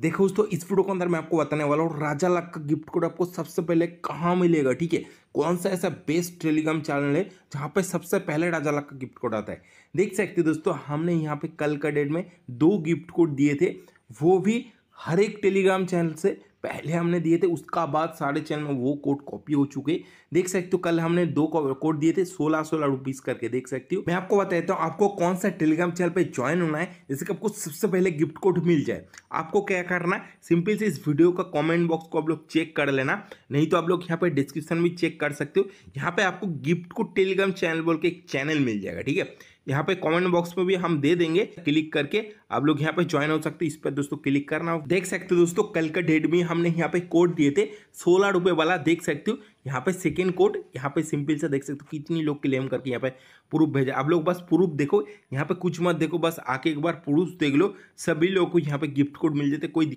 देखो दोस्तों इस वीडियो के अंदर मैं आपको बताने वाला हूँ राजा लक का गिफ्ट कोड आपको सबसे पहले कहाँ मिलेगा ठीक है कौन सा ऐसा बेस्ट टेलीग्राम चैनल है जहाँ पे सबसे पहले राजा लक का गिफ्ट कोड आता है देख सकते दोस्तों हमने यहाँ पे कल का डेट में दो गिफ्ट कोड दिए थे वो भी हर एक टेलीग्राम चैनल से पहले हमने दिए थे उसका बाद साढ़े चैनल में वो कोड कॉपी हो चुके देख सकते हो कल हमने दो कोड दिए थे सोलह सोलह रुपीज़ करके देख सकते हो मैं आपको बता देता हूँ आपको कौन सा टेलीग्राम चैनल पर ज्वाइन होना है जैसे कि आपको सबसे पहले गिफ्ट कोड मिल जाए आपको क्या करना है सिंपल से इस वीडियो का कॉमेंट बॉक्स को आप लोग चेक कर लेना नहीं तो आप लोग यहाँ पे डिस्क्रिप्शन में चेक कर सकते हो यहाँ पे आपको गिफ्ट कोड टेलीग्राम चैनल बोल के एक चैनल मिल जाएगा ठीक है यहाँ पे कमेंट बॉक्स में भी हम दे देंगे क्लिक करके आप लोग यहाँ पे ज्वाइन हो सकते इस पर दोस्तों क्लिक करना देख सकते हो दोस्तों कल का डेट में हमने यहाँ पे कोड दिए थे सोलह रुपये वाला देख सकते हो यहाँ पे सेकेंड कोड यहाँ पे सिंपल से देख सकते हो कितनी लोग क्लेम करके यहाँ पे प्रूफ भेजा आप लोग बस प्रूफ देखो यहाँ पे कुछ मत देखो बस आके एक बार प्रूफ देख लो सभी लोग को यहाँ पे गिफ्ट कोड मिल जाते कोई